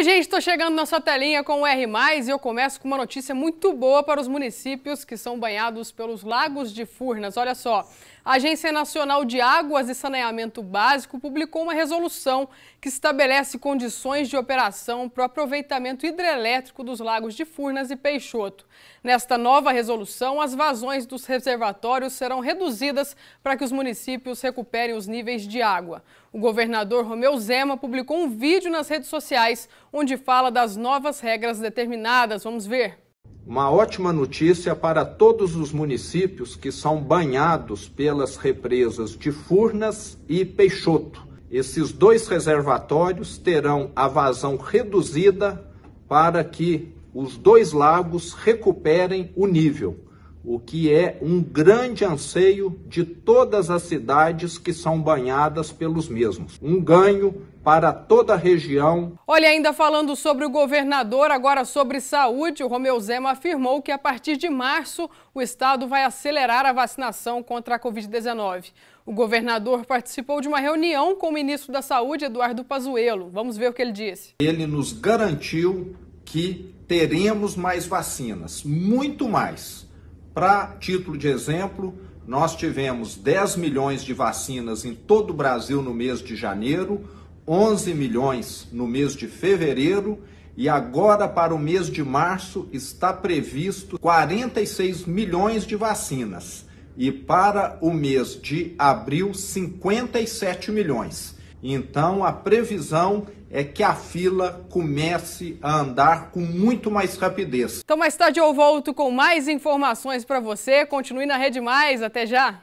Oi, gente, estou chegando na sua telinha com o R, e eu começo com uma notícia muito boa para os municípios que são banhados pelos lagos de Furnas. Olha só, a Agência Nacional de Águas e Saneamento Básico publicou uma resolução que estabelece condições de operação para o aproveitamento hidrelétrico dos lagos de Furnas e Peixoto. Nesta nova resolução, as vazões dos reservatórios serão reduzidas para que os municípios recuperem os níveis de água. O governador Romeu Zema publicou um vídeo nas redes sociais onde fala das novas regras determinadas. Vamos ver. Uma ótima notícia para todos os municípios que são banhados pelas represas de Furnas e Peixoto. Esses dois reservatórios terão a vazão reduzida para que os dois lagos recuperem o nível o que é um grande anseio de todas as cidades que são banhadas pelos mesmos. Um ganho para toda a região. Olha, ainda falando sobre o governador, agora sobre saúde, o Romeu Zema afirmou que a partir de março o estado vai acelerar a vacinação contra a Covid-19. O governador participou de uma reunião com o ministro da Saúde, Eduardo Pazuello. Vamos ver o que ele disse. Ele nos garantiu que teremos mais vacinas, muito mais para título de exemplo, nós tivemos 10 milhões de vacinas em todo o Brasil no mês de janeiro, 11 milhões no mês de fevereiro e agora para o mês de março está previsto 46 milhões de vacinas e para o mês de abril 57 milhões. Então a previsão é que a fila comece a andar com muito mais rapidez. Então mais tarde eu volto com mais informações para você. Continue na Rede Mais. Até já!